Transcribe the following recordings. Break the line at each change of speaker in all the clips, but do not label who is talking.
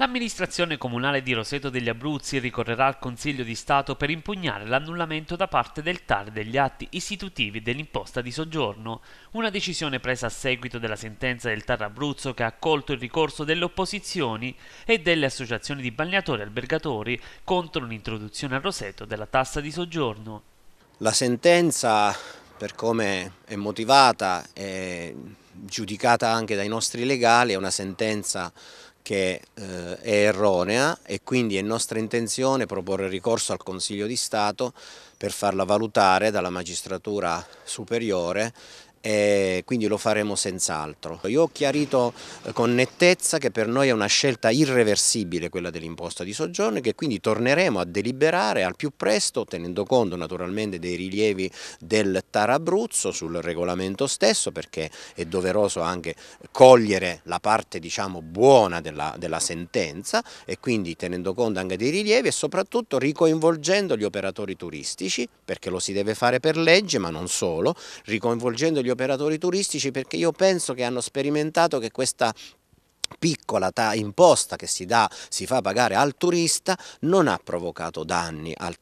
L'amministrazione comunale di Roseto degli Abruzzi ricorrerà al Consiglio di Stato per impugnare l'annullamento da parte del TAR degli atti istitutivi dell'imposta di soggiorno, una decisione presa a seguito della sentenza del TAR Abruzzo che ha accolto il ricorso delle opposizioni e delle associazioni di balneatori e albergatori contro l'introduzione a Roseto della tassa di soggiorno.
La sentenza, per come è motivata e giudicata anche dai nostri legali, è una sentenza che eh, è erronea e quindi è nostra intenzione proporre ricorso al Consiglio di Stato per farla valutare dalla magistratura superiore e quindi lo faremo senz'altro. Io ho chiarito eh, con nettezza che per noi è una scelta irreversibile quella dell'imposta di soggiorno e che quindi torneremo a deliberare al più presto tenendo conto naturalmente dei rilievi del Tarabruzzo sul regolamento stesso perché è doveroso anche cogliere la parte diciamo buona della, della sentenza e quindi tenendo conto anche dei rilievi e soprattutto ricoinvolgendo gli operatori turistici perché lo si deve fare per legge ma non solo, ricoinvolgendo gli gli operatori turistici perché io penso che hanno sperimentato che questa piccola imposta che si, dà, si, fa pagare al turista non ha provocato danni al,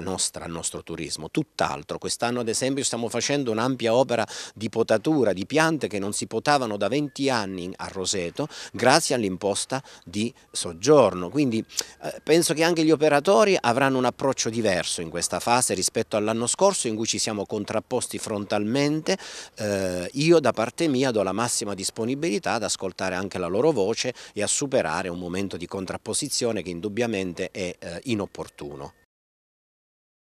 nostra, al nostro turismo, tutt'altro. Quest'anno ad esempio stiamo facendo un'ampia opera di potatura di piante che non si potavano da 20 anni a Roseto grazie all'imposta di soggiorno. Quindi eh, penso che anche gli operatori avranno un approccio diverso in questa fase rispetto all'anno scorso in cui ci siamo contrapposti frontalmente. Eh, io da parte mia do la massima disponibilità ad ascoltare anche la loro loro voce e a superare
un momento di contrapposizione che indubbiamente è eh, inopportuno.